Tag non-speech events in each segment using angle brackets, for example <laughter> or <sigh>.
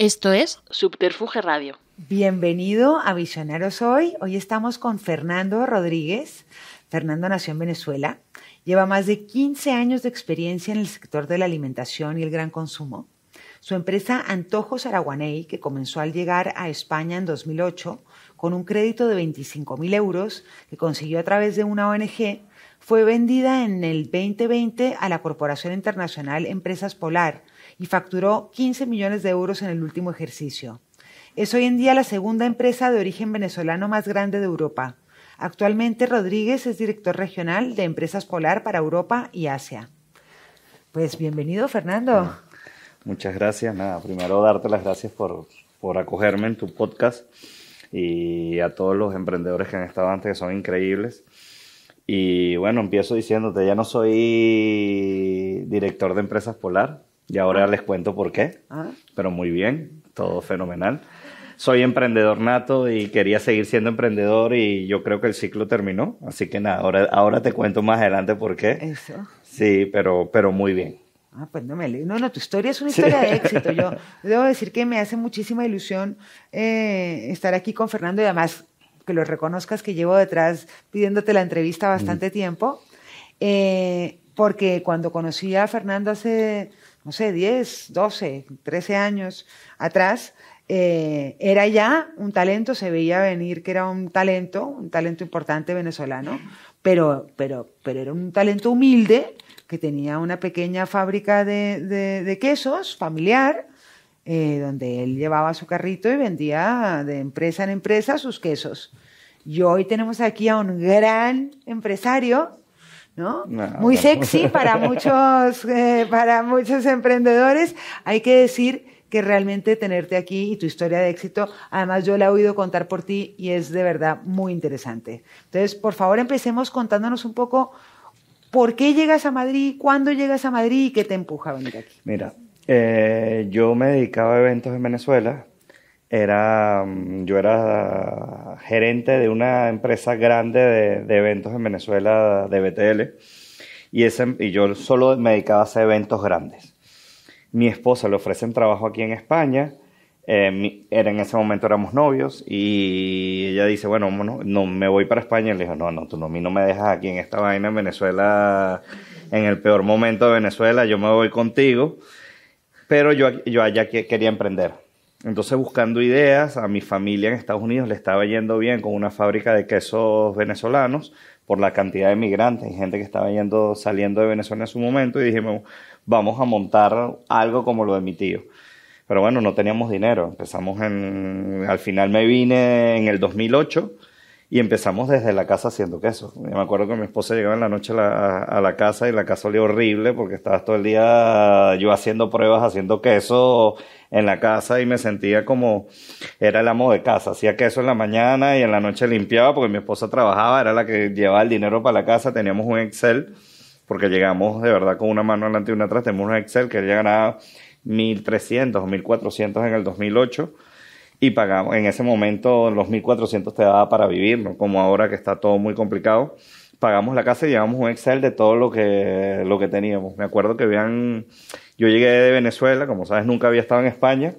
Esto es Subterfuge Radio. Bienvenido a Visioneros Hoy. Hoy estamos con Fernando Rodríguez. Fernando nació en Venezuela. Lleva más de 15 años de experiencia en el sector de la alimentación y el gran consumo. Su empresa Antojos Araguaney, que comenzó al llegar a España en 2008 con un crédito de 25.000 euros que consiguió a través de una ONG, fue vendida en el 2020 a la Corporación Internacional Empresas Polar, y facturó 15 millones de euros en el último ejercicio. Es hoy en día la segunda empresa de origen venezolano más grande de Europa. Actualmente Rodríguez es director regional de Empresas Polar para Europa y Asia. Pues bienvenido, Fernando. Ah, muchas gracias. primero darte las gracias por, por acogerme en tu podcast y a todos los emprendedores que han estado antes, que son increíbles. Y bueno, empiezo diciéndote, ya no soy director de Empresas Polar, y ahora les cuento por qué. Ah. Pero muy bien, todo fenomenal. Soy emprendedor nato y quería seguir siendo emprendedor y yo creo que el ciclo terminó. Así que nada, ahora, te cuento más adelante por qué. Eso. Sí, pero, pero muy bien. Ah, pues no me No, no, tu historia es una historia de <laughs> éxito. Yo debo decir que me hace muchísima ilusión eh, estar aquí con Fernando y además que lo reconozcas que llevo detrás pidiéndote la entrevista bastante mm. tiempo. Eh, porque cuando conocí a Fernando hace no sé, 10, 12, 13 años atrás, eh, era ya un talento, se veía venir que era un talento, un talento importante venezolano, pero, pero, pero era un talento humilde que tenía una pequeña fábrica de, de, quesos familiar, eh, donde él llevaba su carrito y vendía de empresa en empresa sus quesos. Y hoy tenemos aquí a un gran empresario ¿no? Muy sexy para muchos, <laughs> eh, para muchos emprendedores. Hay que decir que realmente tenerte aquí y tu historia de éxito. Además, yo la he oído contar por ti y es de verdad muy interesante. Entonces, por favor, empecemos contándonos un poco por qué llegas a Madrid, cuándo llegas a Madrid y qué te empuja a venir aquí. Mira, eh, yo me dedicaba a eventos en Venezuela, era, yo era gerente de una empresa grande de, eventos en Venezuela de BTL y, ese, y yo solo me dedicaba a hacer eventos grandes. Mi esposa le ofrecen trabajo aquí en España, eh, era, en ese momento éramos novios y ella dice, bueno, no, me voy para España. Y le dijo, no, no, tú no, a mí no me dejas aquí en esta vaina en Venezuela, en el peor momento de Venezuela, yo me voy contigo. Pero yo, yo allá quería emprender entonces, buscando ideas, a mi familia en Estados Unidos le estaba yendo bien con una fábrica de quesos venezolanos por la cantidad de migrantes y gente que estaba yendo, saliendo de Venezuela en su momento y dijimos, vamos a montar algo como lo de mi tío. Pero bueno, no teníamos dinero. Empezamos en, al final me vine en el 2008 y empezamos desde la casa haciendo queso. me acuerdo que mi esposa llegaba en la noche a la, casa y la casa olía horrible porque estabas todo el día yo haciendo pruebas, haciendo queso en la casa y me sentía como era el amo de casa. Hacía queso en la mañana y en la noche limpiaba porque mi esposa trabajaba, era la que llevaba el dinero para la casa, teníamos un Excel, porque llegamos de verdad con una mano adelante y una atrás, tenemos un Excel que ella ganaba 1.300 o 1.400 en el 2008 y pagamos, en ese momento los 1.400 te daba para vivir, ¿no? como ahora que está todo muy complicado pagamos la casa y llevamos un Excel de todo lo que, lo que teníamos. Me acuerdo que habían yo llegué de Venezuela, como sabes, nunca había estado en España.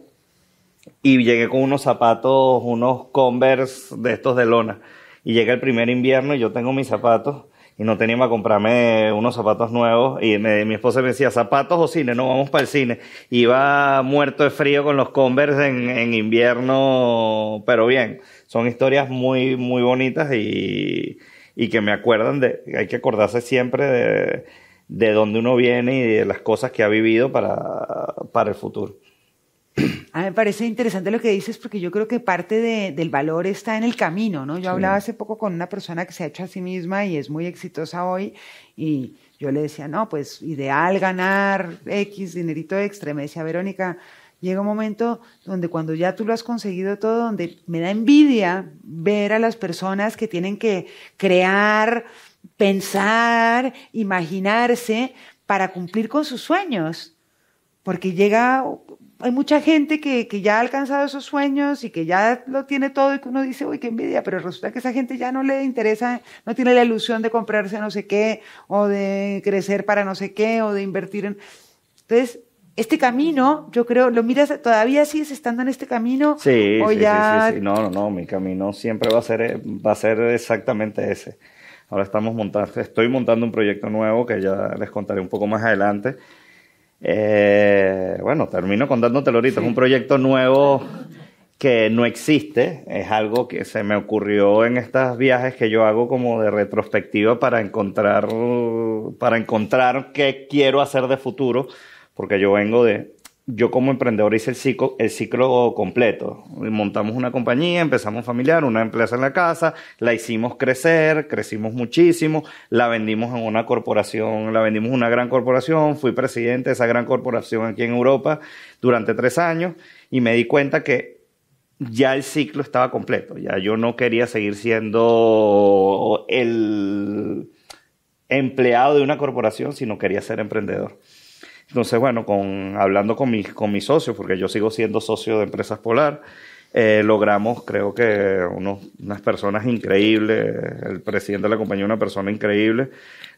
Y llegué con unos zapatos, unos Converse de estos de lona. Y llega el primer invierno y yo tengo mis zapatos y no tenía para comprarme unos zapatos nuevos. Y mi esposa me decía, zapatos o cine, no, vamos para el cine. Iba muerto de frío con los Converse en, en invierno, pero bien, son historias muy, muy bonitas y, y que me acuerdan de, hay que acordarse siempre de de dónde uno viene y de las cosas que ha vivido para, para el futuro. A mí me parece interesante lo que dices porque yo creo que parte del valor está en el camino, ¿no? Yo hablaba hace poco con una persona que se ha hecho a sí misma y es muy exitosa hoy y yo le decía, no, pues ideal ganar X dinerito extra. me decía, Verónica, llega un momento donde cuando ya tú lo has conseguido todo, donde me da envidia ver a las personas que tienen que crear pensar, imaginarse para cumplir con sus sueños. Porque llega, hay mucha gente que, que, ya ha alcanzado esos sueños y que ya lo tiene todo y que uno dice, uy, qué envidia, pero resulta que esa gente ya no le interesa, no tiene la ilusión de comprarse no sé qué, o de crecer para no sé qué, o de invertir en... Entonces, este camino, yo creo, ¿lo miras todavía sigues estando en este camino? Sí, o ya... sí, No, no, no, mi camino siempre va a ser, va a ser exactamente ese. Ahora estamos montando, estoy montando un proyecto nuevo que ya les contaré un poco más adelante. Eh, bueno, termino contándotelo ahorita. Es un proyecto nuevo que no existe. Es algo que se me ocurrió en estos viajes que yo hago como de retrospectiva para encontrar, para encontrar qué quiero hacer de futuro. Porque yo vengo de yo como emprendedor hice el ciclo, completo. Montamos una compañía, empezamos familiar, una empresa en la casa, la hicimos crecer, crecimos muchísimo, la vendimos en una corporación, la vendimos en una gran corporación, fui presidente de esa gran corporación aquí en Europa durante tres años y me di cuenta que ya el ciclo estaba completo, ya yo no quería seguir siendo el empleado de una corporación, sino quería ser emprendedor. Entonces, bueno, con, hablando con mis, con mis socios, porque yo sigo siendo socio de Empresas Polar, eh, logramos, creo que, unas personas increíbles, el presidente de la compañía, una persona increíble,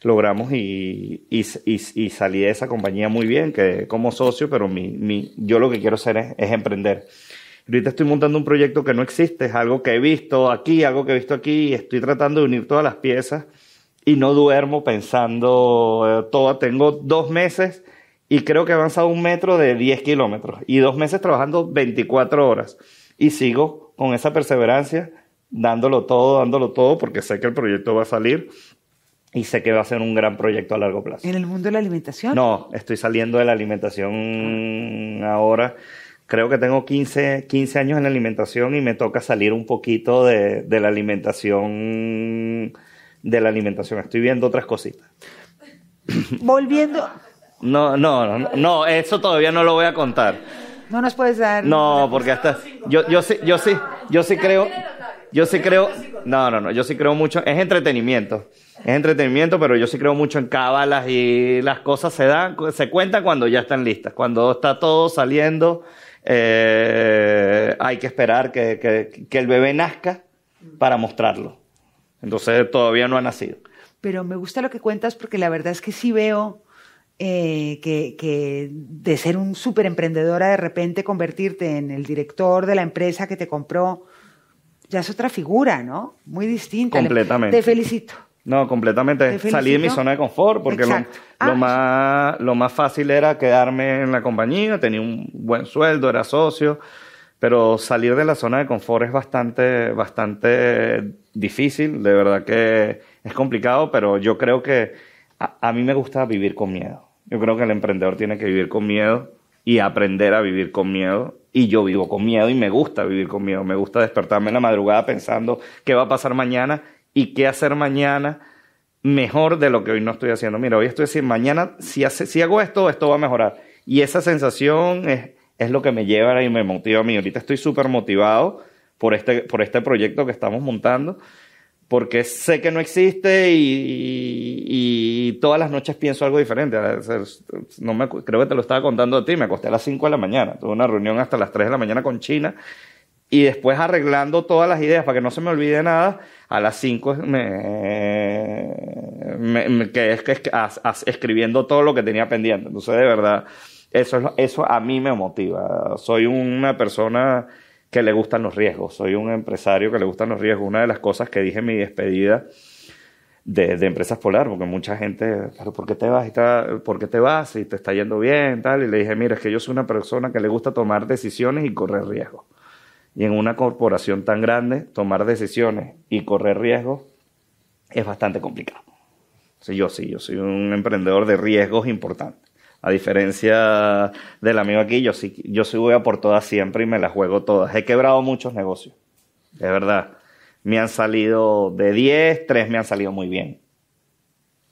logramos y, y, y, salí de esa compañía muy bien, que como socio, pero mi, mi, yo lo que quiero hacer es, emprender. Ahorita estoy montando un proyecto que no existe, es algo que he visto aquí, algo que he visto aquí, y estoy tratando de unir todas las piezas y no duermo pensando, eh, toda, tengo dos meses y creo que he avanzado un metro de 10 kilómetros y dos meses trabajando 24 horas y sigo con esa perseverancia, dándolo todo, dándolo todo, porque sé que el proyecto va a salir y sé que va a ser un gran proyecto a largo plazo. ¿En el mundo de la alimentación? No, estoy saliendo de la alimentación ahora. Creo que tengo 15, 15 años en la alimentación y me toca salir un poquito de la alimentación de la alimentación. Estoy viendo otras cositas. Volviendo, no, no, no, no, eso todavía no lo voy a contar. No nos puedes dar. No, porque hasta yo, sí, yo sí, yo sí creo, yo sí creo, no, no, no, yo sí creo mucho. Es entretenimiento, es entretenimiento, pero yo sí creo mucho en cábalas y las cosas se dan, se cuentan cuando ya están listas, cuando está todo saliendo. Eh, hay que esperar que, que el bebé nazca para mostrarlo. Entonces todavía no ha nacido. Pero me gusta lo que cuentas porque la verdad es que sí veo eh, que, de ser un súper emprendedora de repente convertirte en el director de la empresa que te compró, ya es otra figura, ¿no? Muy distinta. Completamente. Te felicito. No, completamente. Salí de mi zona de confort porque lo, ah. más, lo más fácil era quedarme en la compañía, tenía un buen sueldo, era socio, pero salir de la zona de confort es bastante, bastante difícil, de verdad que es complicado, pero yo creo que a mí me gusta vivir con miedo. Yo creo que el emprendedor tiene que vivir con miedo y aprender a vivir con miedo. Y yo vivo con miedo y me gusta vivir con miedo. Me gusta despertarme en la madrugada pensando qué va a pasar mañana y qué hacer mañana mejor de lo que hoy no estoy haciendo. Mira, hoy estoy diciendo, mañana si, hago esto, esto va a mejorar. Y esa sensación es, lo que me lleva y me motiva a mí. Ahorita estoy súper motivado este, por este proyecto que estamos montando porque sé que no existe y, todas las noches pienso algo diferente. No me, creo que te lo estaba contando a ti, me acosté a las 5 de la mañana, tuve una reunión hasta las 3 de la mañana con China y después arreglando todas las ideas para que no se me olvide nada, a las 5 me, me, que es, que escribiendo todo lo que tenía pendiente. Entonces, de verdad, eso, eso a mí me motiva. Soy una persona que le gustan los riesgos. Soy un empresario que le gustan los riesgos. Una de las cosas que dije en mi despedida de, Empresas Polar, porque mucha gente, ¿por qué te vas? Y está, ¿Por qué te vas? Y te está yendo bien, tal. Y le dije, mira, es que yo soy una persona que le gusta tomar decisiones y correr riesgos. Y en una corporación tan grande, tomar decisiones y correr riesgos es bastante complicado. Sí, yo sí, yo soy un emprendedor de riesgos importantes. A diferencia del amigo aquí, yo sí, yo voy a por todas siempre y me las juego todas. He quebrado muchos negocios, de verdad. Me han salido de 10, 3 me han salido muy bien.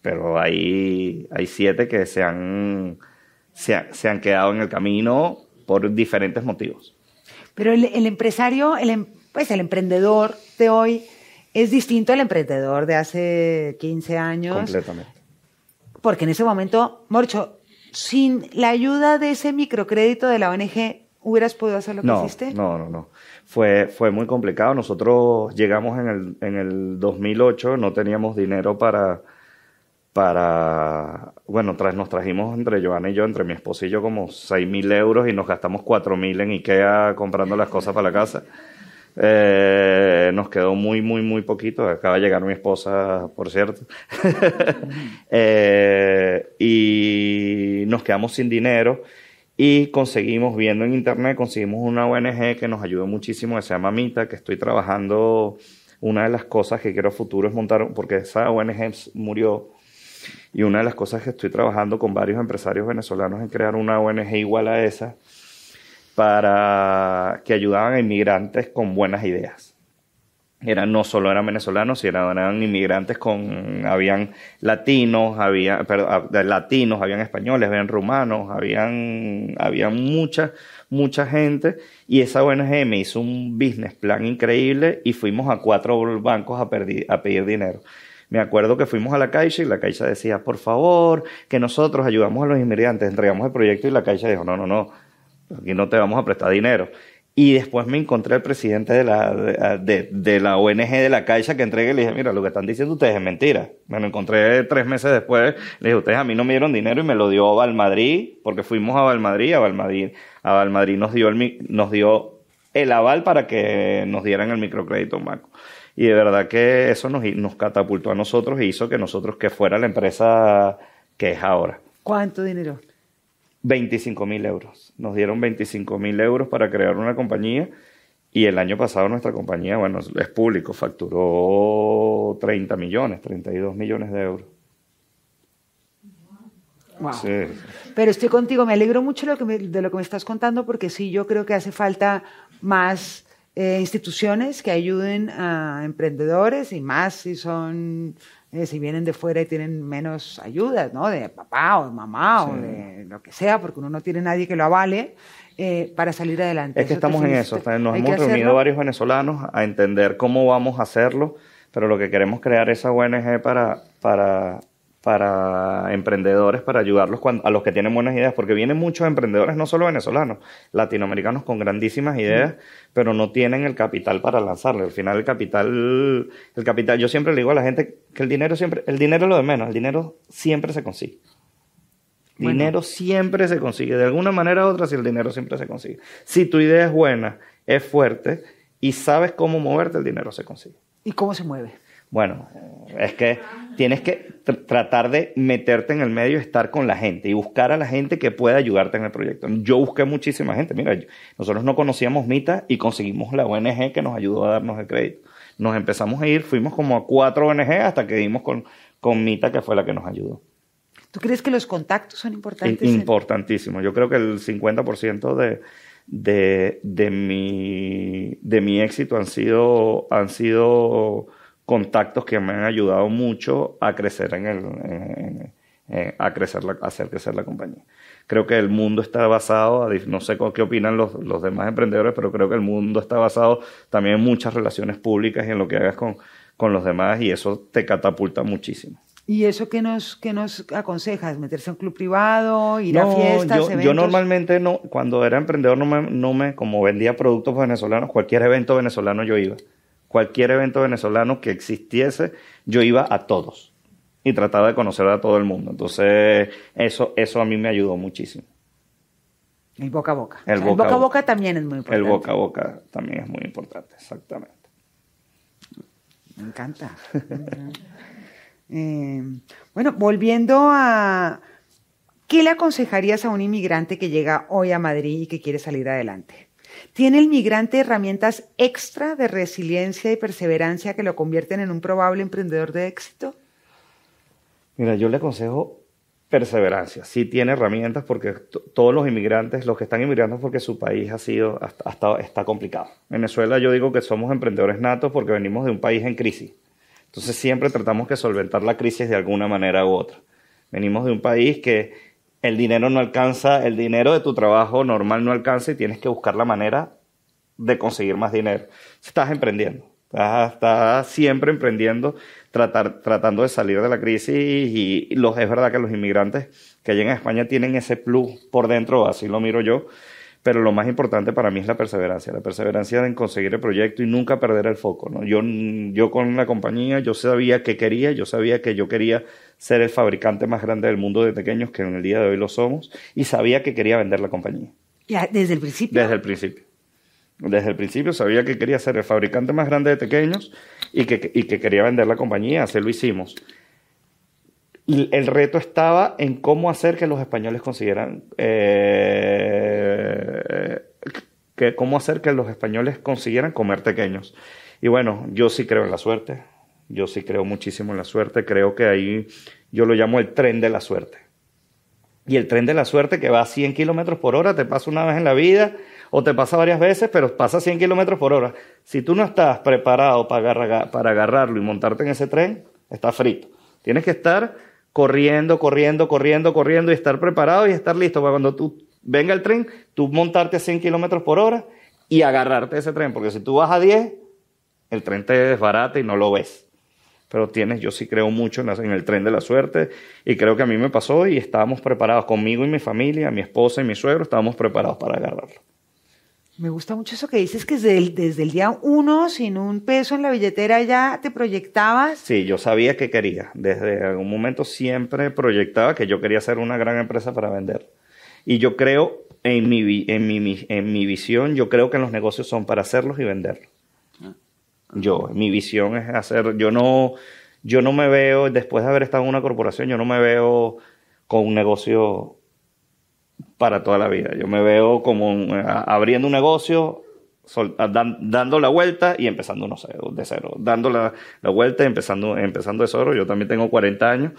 Pero hay, hay 7 que se han, han quedado en el camino por diferentes motivos. Pero el, empresario, el, em, pues el emprendedor de hoy es distinto al emprendedor de hace 15 años. Completamente. Porque en ese momento, Morcho, sin la ayuda de ese microcrédito de la ONG, ¿hubieras podido hacer lo que hiciste? No, no, no. Fue, fue muy complicado. Nosotros llegamos en el, en el 2008, no teníamos dinero para, para, bueno, tras, nos trajimos entre Joana y yo, entre mi esposo y yo, como seis mil euros y nos gastamos cuatro mil en Ikea comprando las cosas para la casa. Eh, nos quedó muy, muy, muy poquito. Acaba de llegar mi esposa, por cierto. <laughs> eh, quedamos sin dinero y conseguimos, viendo en internet, conseguimos una ONG que nos ayudó muchísimo, que se llama Mita, que estoy trabajando. Una de las cosas que quiero a futuro es montar, porque esa ONG murió, y una de las cosas que estoy trabajando con varios empresarios venezolanos en crear una ONG igual a esa, para que ayudaban a inmigrantes con buenas ideas no solo eran venezolanos, sino eran inmigrantes con habían latinos, había ah, latinos, habían españoles, habían rumanos, habían había mucha mucha gente y esa ONG me hizo un business plan increíble y fuimos a cuatro bancos a, a pedir dinero. Me acuerdo que fuimos a la Caixa y la Caixa decía, "Por favor, que nosotros ayudamos a los inmigrantes, entregamos el proyecto" y la Caixa dijo, "No, no, no. Aquí no te vamos a prestar dinero." Y después me encontré al presidente de la, de, ah, la ONG de la Caixa que entregué y le dije, mira, lo que están diciendo ustedes es mentira. Me lo encontré tres meses después, le dije, ustedes a mí no me dieron dinero y me lo dio Valmadrid, porque fuimos a Valmadrid, a Valmadrid, a Valmadrid nos dio el, nos dio el aval para que nos dieran el microcrédito Marco. Y de verdad que eso nos, nos catapultó a nosotros e hizo que nosotros que fuera la empresa que es ahora. ¿Cuánto dinero? 25.000 euros. Nos dieron 25.000 euros para crear una compañía y el año pasado nuestra compañía, bueno, es público, facturó 30 millones, 32 millones de euros. Pero estoy contigo, me alegro mucho de lo, que me, estás contando porque sí, yo creo que hace falta más eh, instituciones que ayuden a emprendedores y más si son eh, si vienen de fuera y tienen menos ayudas, ¿no? De papá o de mamá o de lo que sea, porque uno no tiene nadie que lo avale. Eh, para salir adelante. Es que estamos en eso, nos hemos reunido varios venezolanos a entender cómo vamos a hacerlo, pero lo que queremos crear esa ONG para, para para emprendedores, para ayudarlos a los que tienen buenas ideas, porque vienen muchos emprendedores, no solo venezolanos, latinoamericanos con grandísimas ideas, pero no tienen el capital para lanzarle. Al final el capital, el capital, yo siempre le digo a la gente que el dinero siempre, el dinero es lo de menos, el dinero siempre se consigue. Dinero siempre se consigue, de alguna manera u otra, si el dinero siempre se consigue. Si tu idea es buena, es fuerte y sabes cómo moverte, el dinero se consigue. ¿Y cómo se mueve? Bueno, es que tienes que tratar de meterte en el medio, estar con la gente y buscar a la gente que pueda ayudarte en el proyecto. Yo busqué muchísima gente. Mira, nosotros no conocíamos Mita y conseguimos la ONG que nos ayudó a darnos el crédito. Nos empezamos a ir, fuimos como a cuatro ONG hasta que dimos con, con Mita, que fue la que nos ayudó. ¿Tú crees que los contactos son importantes? Importantísimo. Yo creo que el 50% de, de, de, mi, de mi éxito han sido, han sido contactos que me han ayudado mucho a crecer en el, a crecer hacer crecer la compañía. Creo que el mundo está basado, no sé qué opinan los, los, demás emprendedores, pero creo que el mundo está basado también en muchas relaciones públicas y en lo que hagas con, los demás y eso te catapulta muchísimo. ¿Y eso qué nos, qué nos aconsejas? ¿Meterse a un club privado? ¿Ir a fiestas? Yo, yo normalmente, no, cuando era emprendedor, no me, como vendía productos venezolanos, cualquier evento venezolano yo iba cualquier evento venezolano que existiese, yo iba a todos y trataba de conocer a todo el mundo. Entonces, eso, eso a mí me ayudó muchísimo. El boca a boca. El, boca, a boca, también es muy importante. El boca a boca también es muy importante, exactamente. Me encanta. <laughs> Eh, bueno, volviendo a... ¿Qué le aconsejarías a un inmigrante que llega hoy a Madrid y que quiere salir adelante? ¿Tiene el migrante herramientas extra de resiliencia y perseverancia que lo convierten en un probable emprendedor de éxito? Mira, yo le aconsejo perseverancia. Sí tiene herramientas porque todos los inmigrantes, los que están inmigrando porque su país ha sido, está complicado. En Venezuela yo digo que somos emprendedores natos porque venimos de un país en crisis. Entonces siempre tratamos de solventar la crisis de alguna manera u otra. Venimos de un país que el dinero no alcanza, el dinero de tu trabajo normal no alcanza y tienes que buscar la manera de conseguir más dinero. Estás emprendiendo, estás, siempre emprendiendo, tratando de salir de la crisis y, los, es verdad que los inmigrantes que llegan a España tienen ese plus por dentro, así lo miro yo, pero lo más importante para mí es la perseverancia, la perseverancia en conseguir el proyecto y nunca perder el foco. Yo, yo con la compañía, yo sabía que quería, yo sabía que yo quería ser el fabricante más grande del mundo de pequeños, que en el día de hoy lo somos, y sabía que quería vender la compañía. ¿Ya ¿Desde el principio? Desde el principio. Desde el principio sabía que quería ser el fabricante más grande de pequeños y que, y que quería vender la compañía, así lo hicimos. el reto estaba en cómo hacer que los españoles consiguieran eh, que, cómo hacer que los españoles consiguieran comer pequeños. Y bueno, yo sí creo en la suerte. Yo sí creo muchísimo en la suerte, creo que ahí yo lo llamo el tren de la suerte. Y el tren de la suerte que va a 100 kilómetros por hora te pasa una vez en la vida o te pasa varias veces, pero pasa a 100 kilómetros por hora. Si tú no estás preparado para, para agarrarlo y montarte en ese tren, está frito. Tienes que estar corriendo, corriendo, corriendo, corriendo y estar preparado y estar listo para cuando tú venga el tren, tú montarte a 100 kilómetros por hora y agarrarte ese tren, porque si tú vas a 10, el tren te desbarata y no lo ves pero tienes, yo sí creo mucho en, el tren de la suerte y creo que a mí me pasó y estábamos preparados conmigo y mi familia, mi esposa y mi suegro, estábamos preparados para agarrarlo. Me gusta mucho eso que dices que desde el, desde el día uno, sin un peso en la billetera, ya te proyectabas. Sí, yo sabía que quería. Desde algún momento siempre proyectaba que yo quería ser una gran empresa para vender. Y yo creo, en mi, en en mi visión, yo creo que los negocios son para hacerlos y venderlos yo. Mi visión es hacer, yo no, yo no me veo, después de haber estado en una corporación, yo no me veo con un negocio para toda la vida. Yo me veo como abriendo un negocio, Ah, dando la vuelta y empezando no de cero, dando la, la, vuelta y empezando, empezando de cero. Yo también tengo 40 años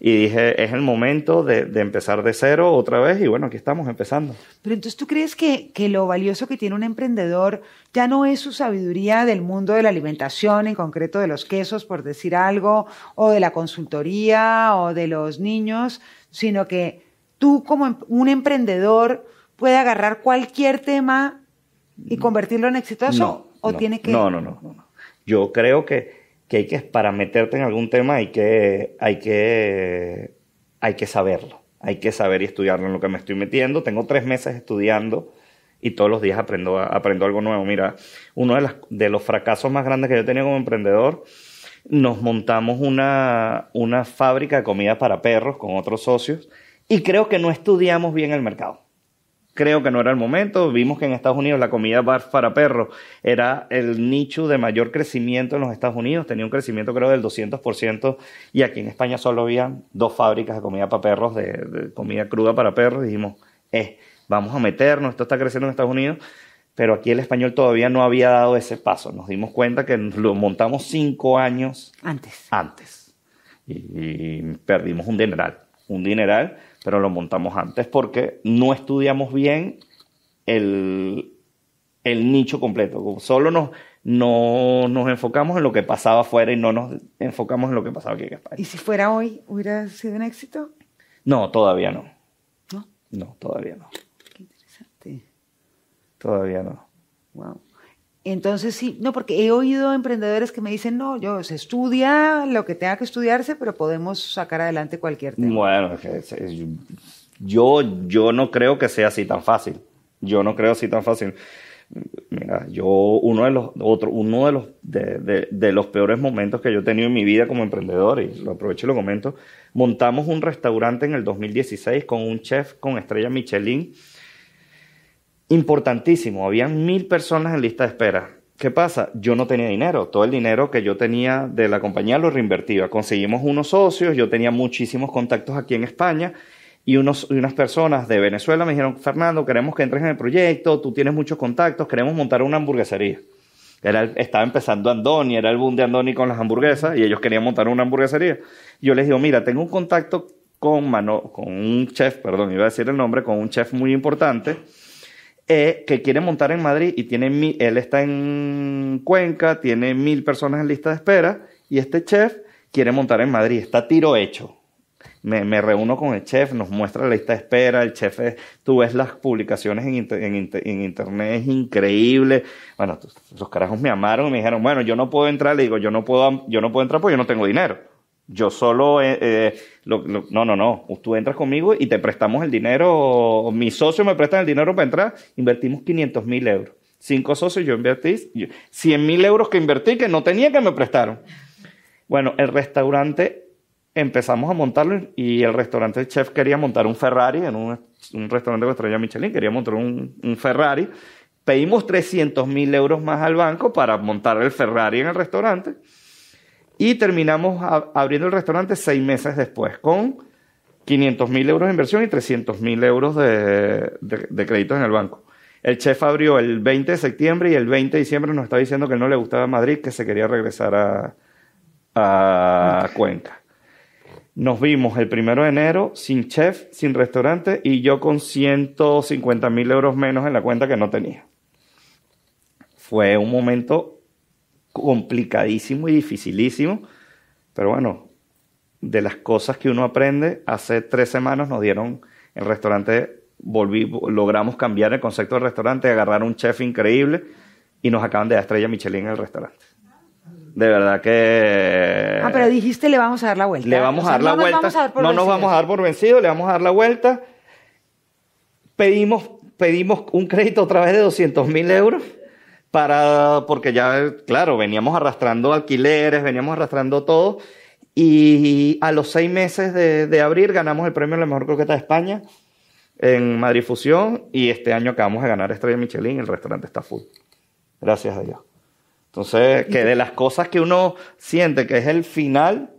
y dije, es el momento de, de, empezar de cero otra vez y bueno, aquí estamos empezando. Pero entonces tú crees que, que lo valioso que tiene un emprendedor ya no es su sabiduría del mundo de la alimentación, en concreto de los quesos, por decir algo, o de la consultoría o de los niños, sino que tú como em, un emprendedor puede agarrar cualquier tema ¿Y convertirlo en exitoso? ¿O tiene que.? No, no, no, no. Yo creo que, que, hay que, para meterte en algún tema, hay que, hay que, hay que saberlo. Hay que saber y estudiarlo en lo que me estoy metiendo. Tengo tres meses estudiando y todos los días aprendo, aprendo algo nuevo. Mira, uno de, las, de los fracasos más grandes que yo tenía como emprendedor, nos montamos una, una fábrica de comida para perros con otros socios y creo que no estudiamos bien el mercado creo que no era el momento. Vimos que en Estados Unidos la comida bar para perros era el nicho de mayor crecimiento en los Estados Unidos, tenía un crecimiento creo del 200% y aquí en España solo había dos fábricas de comida para perros, de, comida cruda para perros. dijimos, eh, vamos a meternos, esto está creciendo en Estados Unidos, pero aquí el español todavía no había dado ese paso. Nos dimos cuenta que lo montamos cinco años antes. Antes. Y, y perdimos un dineral, un dineral pero lo montamos antes porque no estudiamos bien el, nicho completo. Solo nos, no, nos enfocamos en lo que pasaba afuera y no nos enfocamos en lo que pasaba aquí en España. ¿Y si fuera hoy, hubiera sido un éxito? No, todavía no. ¿No? No, todavía no. Qué interesante. Todavía no. Wow. Entonces sí, no, porque he oído emprendedores que me dicen, no, yo se estudia lo que tenga que estudiarse, pero podemos sacar adelante cualquier tema. Bueno, yo, yo no creo que sea así tan fácil. Yo no creo así tan fácil. Mira, yo uno de los otro, uno de los de, de los peores momentos que yo he tenido en mi vida como emprendedor, y lo aprovecho y lo comento, montamos un restaurante en el 2016 con un chef con estrella Michelin importantísimo. Habían mil personas en lista de espera. ¿Qué pasa? Yo no tenía dinero. Todo el dinero que yo tenía de la compañía lo reinvertía. Conseguimos unos socios, yo tenía muchísimos contactos aquí en España y, unos, unas personas de Venezuela me dijeron, Fernando, queremos que entres en el proyecto, tú tienes muchos contactos, queremos montar una hamburguesería. Era, estaba empezando Andoni, era el boom de Andoni con las hamburguesas y ellos querían montar una hamburguesería. yo les digo, mira, tengo un contacto con, Mano, con un chef, perdón, iba a decir el nombre, con un chef muy importante eh, que quiere montar en Madrid y tiene mi, él está en Cuenca, tiene mil personas en lista de espera y este chef quiere montar en Madrid, está tiro hecho. Me, reúno con el chef, nos muestra la lista de espera, el chef, es, tú ves las publicaciones en, internet, es increíble. Bueno, los carajos me amaron y me dijeron, bueno, yo no puedo entrar, le digo, yo no puedo, yo no puedo entrar porque yo no tengo dinero. Yo solo, eh, eh, no, no, no, tú entras conmigo y te prestamos el dinero, mis socios me prestan el dinero para entrar, invertimos 500 mil euros. Cinco socios, yo invertí 100 mil euros que invertí que no tenía que me prestaron. Bueno, el restaurante empezamos a montarlo y el restaurante el chef quería montar un Ferrari en un, restaurante de estrella Michelin, quería montar un, un Ferrari. Pedimos 300 mil euros más al banco para montar el Ferrari en el restaurante y terminamos abriendo el restaurante seis meses después con 500 mil euros de inversión y 300 mil euros de, de, créditos en el banco. El chef abrió el 20 de septiembre y el 20 de diciembre nos estaba diciendo que no le gustaba Madrid, que se quería regresar a, Cuenca. Nos vimos el primero de enero sin chef, sin restaurante y yo con 150 mil euros menos en la cuenta que no tenía. Fue un momento complicadísimo y dificilísimo, pero bueno, de las cosas que uno aprende, hace tres semanas nos dieron el restaurante, volví, logramos cambiar el concepto del restaurante, agarrar un chef increíble y nos acaban de dar estrella Michelin en el restaurante. De verdad que... Ah, pero dijiste le vamos a dar la vuelta. Le vamos a dar la vuelta. no nos vamos a dar por vencido, le vamos a dar la vuelta. Pedimos, pedimos un crédito otra vez de 200 mil euros porque ya, claro, veníamos arrastrando alquileres, veníamos arrastrando todo. Y a los seis meses de, de abrir ganamos el premio a la mejor croqueta de España en Madrid Fusión y este año acabamos de ganar Estrella Michelin, el restaurante está full. Gracias a Dios. Entonces, que de las cosas que uno siente que es el final,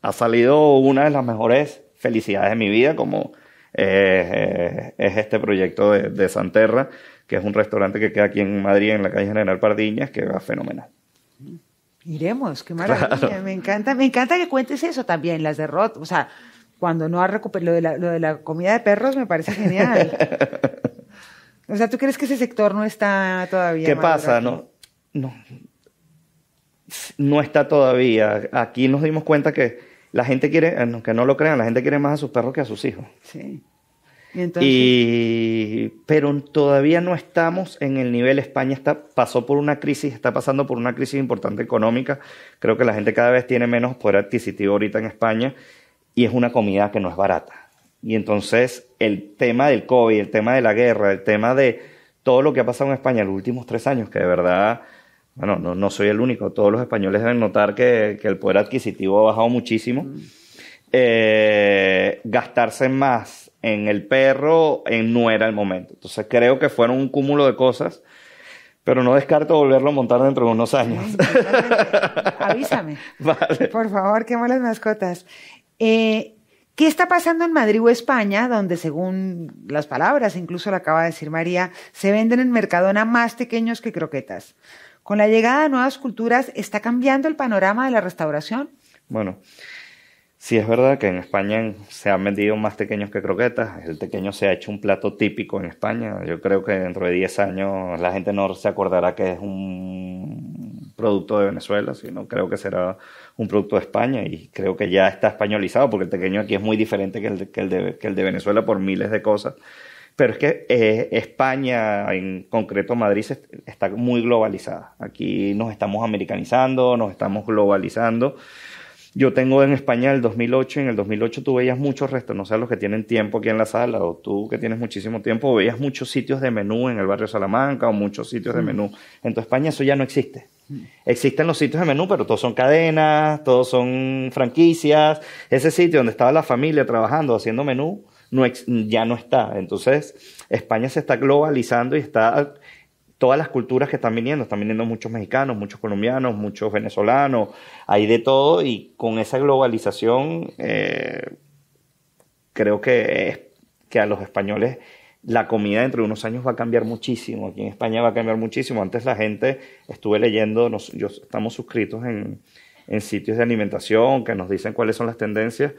ha salido una de las mejores felicidades de mi vida, como eh, eh, es este proyecto de, de Santerra, que es un restaurante que queda aquí en Madrid, en la calle General Pardiñas, que va fenomenal. Iremos, qué maravilla, me encanta, me encanta que cuentes eso también, las derrotas, o sea, cuando no ha recuperado lo de la, comida de perros me parece genial. <laughs> o sea, ¿tú crees que ese sector no está todavía? ¿Qué pasa? No, no, no está todavía. Aquí nos dimos cuenta que la gente quiere, aunque eh, no lo crean, la gente quiere más a sus perros que a sus hijos. Sí y, pero todavía no estamos en el nivel. España está, pasó por una crisis, está pasando por una crisis importante económica. Creo que la gente cada vez tiene menos poder adquisitivo ahorita en España y es una comida que no es barata. Y entonces el tema del COVID, el tema de la guerra, el tema de todo lo que ha pasado en España en los últimos tres años, que de verdad, bueno, no, soy el único, todos los españoles deben notar que, el poder adquisitivo ha bajado muchísimo. Mm. Eh, gastarse más en el perro no era el momento. Entonces creo que fueron un cúmulo de cosas, pero no descarto volverlo a montar dentro de unos años. Avísame. <laughs> Vale. Por favor, qué las mascotas. Eh, ¿Qué está pasando en Madrid o España, donde según las palabras, incluso lo acaba de decir María, se venden en Mercadona más pequeños que croquetas? Con la llegada de nuevas culturas, ¿está cambiando el panorama de la restauración? Bueno, Sí es verdad que en España se han vendido más pequeños que croquetas. El pequeño se ha hecho un plato típico en España. Yo creo que dentro de 10 años la gente no se acordará que es un producto de Venezuela, sino creo que será un producto de España y creo que ya está españolizado porque el pequeño aquí es muy diferente que el de, el de, Venezuela por miles de cosas. Pero es que eh, España, en concreto Madrid, está muy globalizada. Aquí nos estamos americanizando, nos estamos globalizando yo tengo en España el 2008, en el 2008 tú veías muchos restos, no sé, los que tienen tiempo aquí en la sala, o tú que tienes muchísimo tiempo, veías muchos sitios de menú en el barrio Salamanca, o muchos sitios de mm. menú. En tu España eso ya no existe. Existen los sitios de menú, pero todos son cadenas, todos son franquicias. Ese sitio donde estaba la familia trabajando, haciendo menú, ya no está. Entonces, España se está globalizando y está todas las culturas que están viniendo. Están viniendo muchos mexicanos, muchos colombianos, muchos venezolanos, hay de todo y con esa globalización eh, creo que, que a los españoles la comida dentro de unos años va a cambiar muchísimo. Aquí en España va a cambiar muchísimo. Antes la gente, estuve leyendo, nos, estamos suscritos en sitios de alimentación que nos dicen cuáles son las tendencias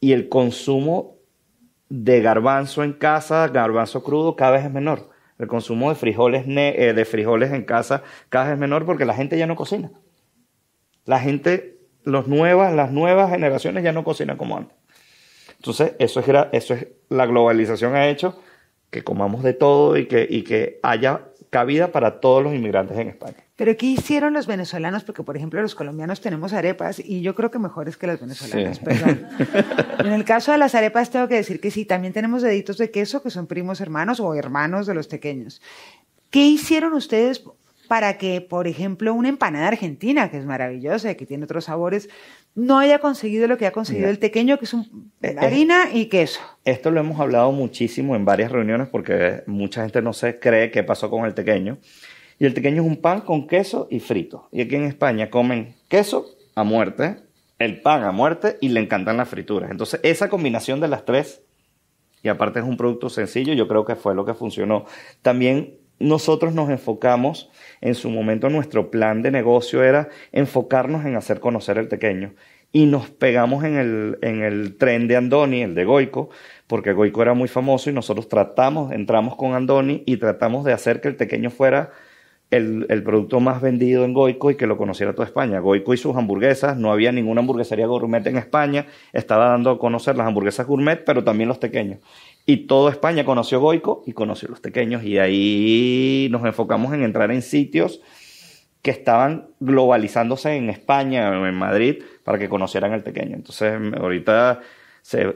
y el consumo de garbanzo en casa, garbanzo crudo, cada vez es menor. El consumo de frijoles, eh, de frijoles en casa cada vez es menor porque la gente ya no cocina. La gente, nuevas, las nuevas generaciones ya no cocinan como antes. Entonces, eso es, eso es la globalización ha hecho que comamos de todo y que, y que haya cabida para todos los inmigrantes en España. Pero ¿qué hicieron los venezolanos? Porque, por ejemplo, los colombianos tenemos arepas y yo creo que mejores que los venezolanas, perdón. <laughs> en el caso de las arepas tengo que decir que sí, también tenemos deditos de queso que son primos hermanos o hermanos de los pequeños. ¿Qué hicieron ustedes para que, por ejemplo, una empanada argentina, que es maravillosa y que tiene otros sabores, no haya conseguido lo que ha conseguido el pequeño, que es, un, eh, eh, harina y queso. Esto lo hemos hablado muchísimo en varias reuniones porque mucha gente no se cree qué pasó con el pequeño. Y el pequeño es un pan con queso y frito. Y aquí en España comen queso a muerte, el pan a muerte y le encantan las frituras. Entonces, esa combinación de las tres, y aparte es un producto sencillo, yo creo que fue lo que funcionó. También nosotros nos enfocamos, en su momento nuestro plan de negocio era enfocarnos en hacer conocer el pequeño y nos pegamos en el, en el tren de Andoni, el de Goico, porque Goico era muy famoso y nosotros tratamos, entramos con Andoni y tratamos de hacer que el pequeño fuera el, el, producto más vendido en Goico y que lo conociera toda España. Goico y sus hamburguesas, no había ninguna hamburguesería gourmet en España, estaba dando a conocer las hamburguesas gourmet, pero también los pequeños. Y toda España conoció Goico y conoció los pequeños Y ahí nos enfocamos en entrar en sitios que estaban globalizándose en España, o en Madrid, para que conocieran el pequeño Entonces, ahorita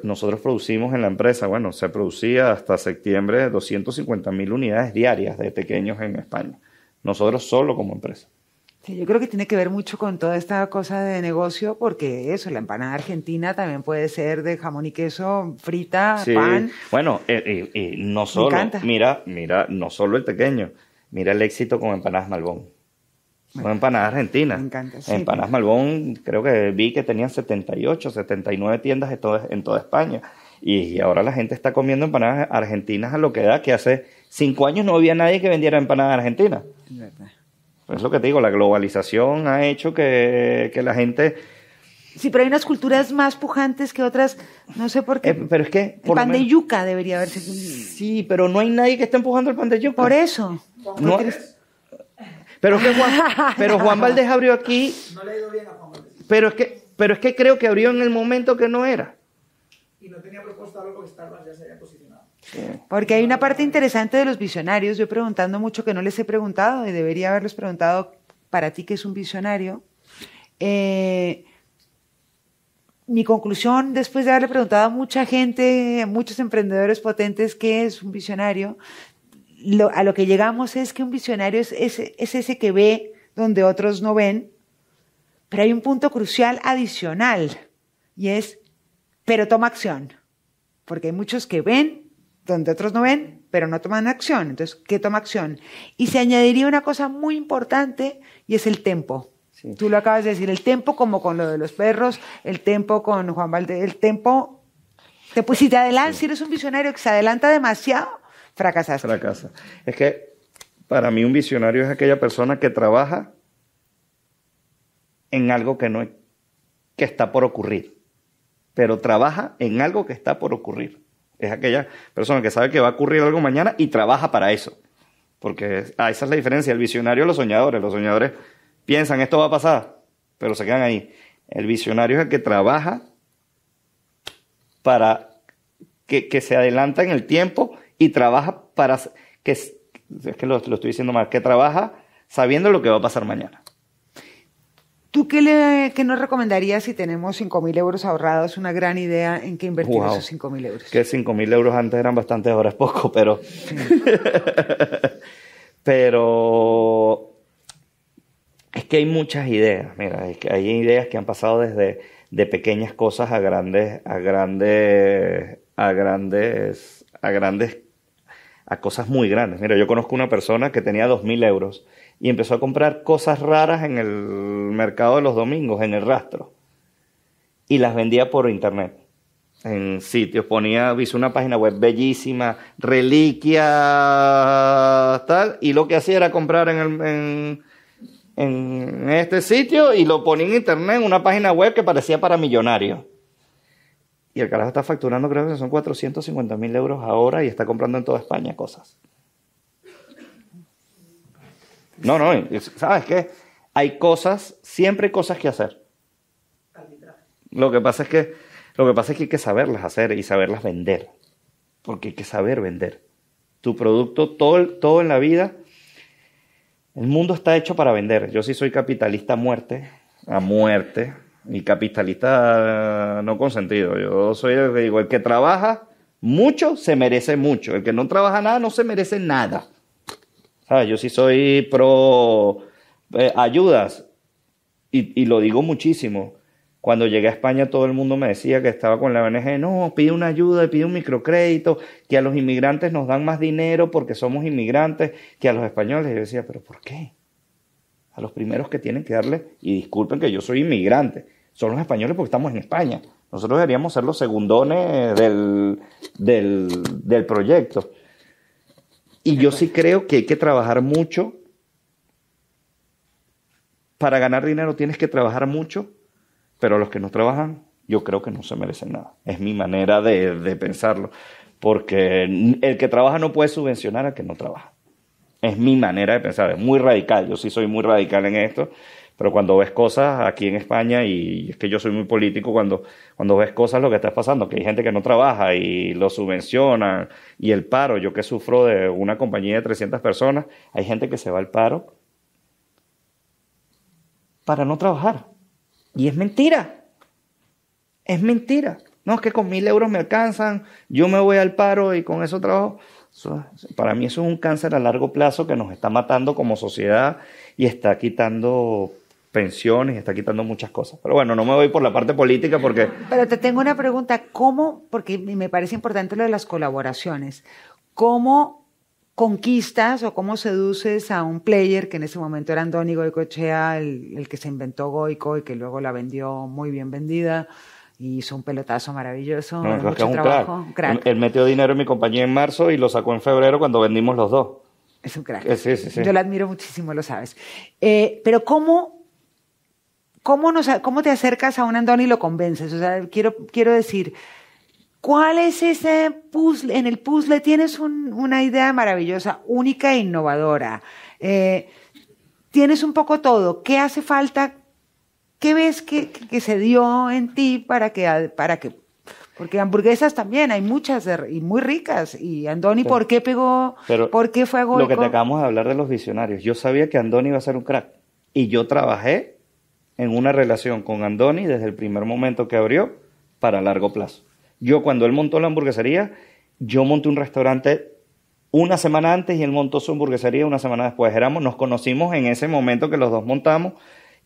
nosotros producimos en la empresa, bueno, se producía hasta septiembre 250 mil unidades diarias de pequeños en España. Nosotros solo como empresa yo creo que tiene que ver mucho con toda esta cosa de negocio, porque eso, la empanada argentina también puede ser de jamón y queso, frita, sí. pan. Bueno, y eh, eh, eh, no solo, mira, mira, no solo el pequeño, mira el éxito con empanadas Malbón. Son empanadas argentinas. Me Empanadas Malbón, creo que vi que tenían 78, 79 tiendas en toda, en toda España. Y ahora la gente está comiendo empanadas argentinas a lo que da, que hace cinco años no había nadie que vendiera empanadas argentinas. Es lo que te digo, la globalización ha hecho que, la gente... Sí, pero hay unas culturas más pujantes que otras, no sé por qué. Eh, pero es que... el pan de yuca debería haberse... Sí, pero no hay nadie que esté empujando el pan de yuca. Por eso. pero, Juan, <laughs> pero Juan Valdés abrió aquí... No le ha ido bien a Juan Valdés. Pero es, que, pero es que creo que abrió en el momento que no era. Y no tenía propuesta algo que Starbucks ya porque hay una parte interesante de los visionarios, yo preguntando mucho que no les he preguntado y debería haberles preguntado para ti que es un visionario. Eh, mi conclusión, después de haberle preguntado a mucha gente, a muchos emprendedores potentes, qué es un visionario, a lo que llegamos es que un visionario es es ese que ve donde otros no ven, pero hay un punto crucial adicional y es, pero toma acción, porque hay muchos que ven, donde otros no ven, pero no toman acción. Entonces, ¿qué toma acción? Y se añadiría una cosa muy importante y es el tempo. Tú lo acabas de decir, el tiempo como con lo de los perros, el tempo con Juan Valdez, el tempo... pues, si te adelantas, si eres un visionario que se adelanta demasiado, fracasas. Fracasa. Es que para mí un visionario es aquella persona que trabaja en algo que no que está por ocurrir, pero trabaja en algo que está por ocurrir es aquella persona que sabe que va a ocurrir algo mañana y trabaja para eso. Porque ah, esa es la diferencia, el visionario y los soñadores. Los soñadores piensan esto va a pasar, pero se quedan ahí. El visionario es el que trabaja para que, se adelanta en el tiempo y trabaja para que es que lo estoy diciendo mal, que trabaja sabiendo lo que va a pasar mañana. ¿Tú qué, le, nos recomendarías si tenemos 5.000 mil euros ahorrados? Una gran idea en qué invertir esos 5.000 mil euros. Que 5.000 mil euros antes eran bastantes, ahora es poco, pero. <laughs> pero. Es que hay muchas ideas. Mira, hay ideas que han pasado desde de pequeñas cosas a grandes, a grandes, a grandes, a grandes, a cosas muy grandes. Mira, yo conozco una persona que tenía 2.000 mil euros y empezó a comprar cosas raras en el mercado de los domingos, en el rastro. Y las vendía por internet, en sitios. Ponía, hizo una página web bellísima, reliquias, tal. Y lo que hacía era comprar en, en, este sitio y lo ponía en internet, en una página web que parecía para millonarios. Y el carajo está facturando, creo que son 450 mil euros ahora y está comprando en toda España cosas. No, no, ¿sabes qué? Hay cosas, siempre hay cosas que hacer. Lo que pasa es que, lo que, pasa es que hay que saberlas hacer y saberlas vender. Porque hay que saber vender. Tu producto, todo, todo en la vida, el mundo está hecho para vender. Yo sí soy capitalista a muerte, a muerte, y capitalista no consentido. Yo soy el el que trabaja mucho se merece mucho. El que no trabaja nada no se merece nada. ¿Sabes? Yo sí soy pro eh, ayudas y, lo digo muchísimo. Cuando llegué a España todo el mundo me decía que estaba con la ONG, no, pide una ayuda, pide un microcrédito, que a los inmigrantes nos dan más dinero porque somos inmigrantes que a los españoles. yo decía, pero ¿por qué? A los primeros que tienen que darle, y disculpen que yo soy inmigrante, son los españoles porque estamos en España. Nosotros deberíamos ser los segundones del, del, del proyecto. Y yo sí creo que hay que trabajar mucho. Para ganar dinero tienes que trabajar mucho, pero los que no trabajan, yo creo que no se merecen nada. Es mi manera de, de pensarlo. Porque el que trabaja no puede subvencionar al que no trabaja. Es mi manera de pensar, es muy radical. Yo sí soy muy radical en esto pero cuando ves cosas aquí en España, y es que yo soy muy político, cuando, cuando ves cosas lo que está pasando, que hay gente que no trabaja y lo subvencionan, y el paro, yo que sufro de una compañía de 300 personas, hay gente que se va al paro para no trabajar. Y es mentira. Es mentira. No, es que con mil euros me alcanzan, yo me voy al paro y con eso trabajo. para mí eso es un cáncer a largo plazo que nos está matando como sociedad y está quitando pensiones, está quitando muchas cosas. Pero bueno, no me voy por la parte política porque... Pero te tengo una pregunta, ¿cómo, porque me parece importante lo de las colaboraciones, cómo conquistas o cómo seduces a un player que en ese momento era Andoni Goicochea, el, que se inventó Goico y que luego la vendió muy bien vendida? y hizo un pelotazo maravilloso. mucho es un trabajo. Crack. Crack. Él, metió dinero en mi compañía en marzo y lo sacó en febrero cuando vendimos los dos. Es un crack. Eh, sí, sí, sí. Yo lo admiro muchísimo, lo sabes. Eh, pero ¿cómo ¿cómo, ¿cómo te acercas a un Andoni y lo convences? O sea, quiero, quiero decir, ¿cuál es ese puzzle? En el puzzle tienes una idea maravillosa, única e innovadora. Eh, tienes un poco todo. ¿Qué hace falta? ¿Qué ves que, se dio en ti para que, para que porque hamburguesas también hay muchas y muy ricas. Y Andoni, ¿por qué pegó? ¿Por qué fue a Lo que te acabamos de hablar de los visionarios. Yo sabía que Andoni iba a ser un crack. Y yo trabajé en una relación con Andoni desde el primer momento que abrió para largo plazo. Yo cuando él montó la hamburguesería, yo monté un restaurante una semana antes y él montó su hamburguesería una semana después. Éramos, nos conocimos en ese momento que los dos montamos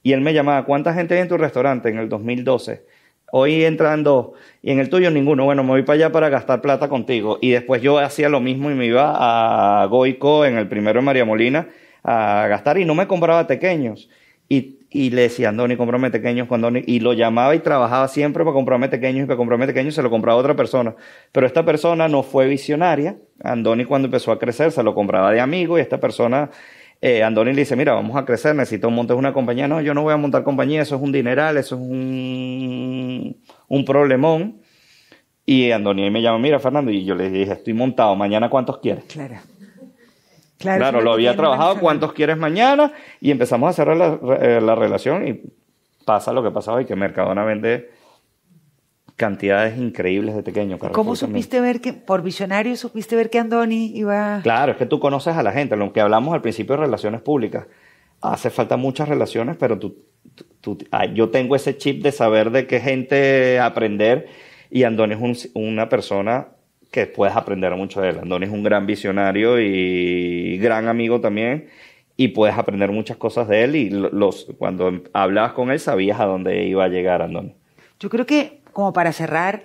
y él me llamaba, ¿cuánta gente hay en tu restaurante en el 2012? Hoy entran dos y en el tuyo ninguno. Bueno, me voy para allá para gastar plata contigo. Y después yo hacía lo mismo y me iba a Goico en el primero de María Molina a gastar y no me compraba pequeños. Y y le decía, Andoni, comprame pequeños, Andoni, y lo llamaba y trabajaba siempre para comprarme pequeños y para comprarme pequeños se lo compraba otra persona. Pero esta persona no fue visionaria. Andoni cuando empezó a crecer se lo compraba de amigo y esta persona, eh, Andoni le dice, mira, vamos a crecer, necesito montar una compañía. No, yo no voy a montar compañía, eso es un dineral, eso es un, un problemón. Y Andoni me llama, mira Fernando, y yo le dije, estoy montado, mañana cuántos quieres. Claro. Claro, lo había trabajado, ¿cuántos quieres mañana? Y empezamos a cerrar eh, la, relación y pasa lo que pasa y que Mercadona vende cantidades increíbles de pequeño. ¿Cómo supiste ver que, por visionario, supiste ver que Andoni iba... Claro, es que tú conoces a la gente, lo que hablamos al principio de relaciones públicas. Hace falta muchas relaciones, pero tú, ah, yo tengo ese chip de saber de qué gente aprender y Andoni es una persona que puedes aprender mucho de él. Andoni es un gran visionario y gran amigo también y puedes aprender muchas cosas de él y los, cuando hablabas con él sabías a dónde iba a llegar Andoni. Yo creo que como para cerrar,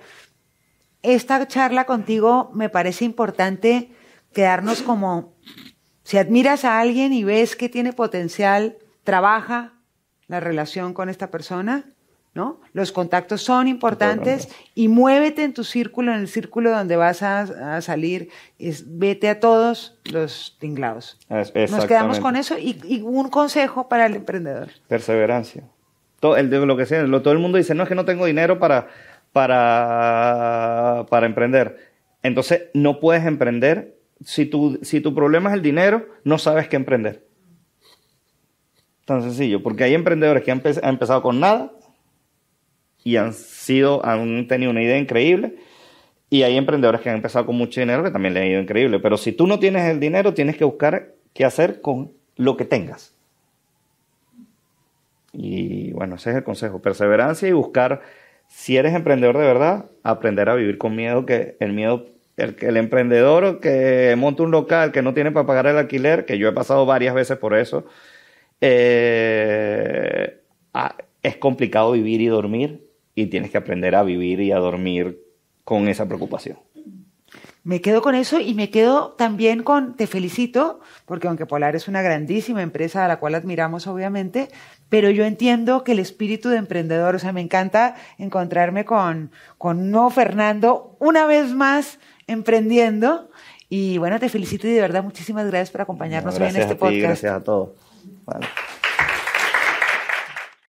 esta charla contigo me parece importante quedarnos como, si admiras a alguien y ves que tiene potencial, trabaja la relación con esta persona ¿no? Los contactos son importantes y muévete en tu círculo, en el círculo donde vas a, salir, vete a todos los tinglados. Ah, Nos quedamos con eso y, un consejo para el emprendedor. Perseverancia. Todo, el, lo que todo el mundo dice, no es que no tengo dinero para, para, para emprender. Entonces, no puedes emprender. Si tu, si tu problema es el dinero, no sabes qué emprender. Tan sencillo, porque hay emprendedores que han empezado con nada y han sido, han tenido una idea increíble. Y hay emprendedores que han empezado con mucho dinero que también le han ido increíble. Pero si tú no tienes el dinero, tienes que buscar qué hacer con lo que tengas. Y bueno, ese es el consejo. Perseverancia y buscar, si eres emprendedor de verdad, aprender a vivir con miedo, que el miedo, el, emprendedor que monta un local, que no tiene para pagar el alquiler, que yo he pasado varias veces por eso, eh, ah, es complicado vivir y dormir y tienes que aprender a vivir y a dormir con esa preocupación. Me quedo con eso y me quedo también con, te felicito, porque aunque Polar es una grandísima empresa a la cual admiramos obviamente, pero yo entiendo que el espíritu de emprendedor, o sea, me encanta encontrarme con, con No Fernando una vez más emprendiendo. Y bueno, te felicito y de verdad muchísimas gracias por acompañarnos hoy en este podcast. Gracias a todos.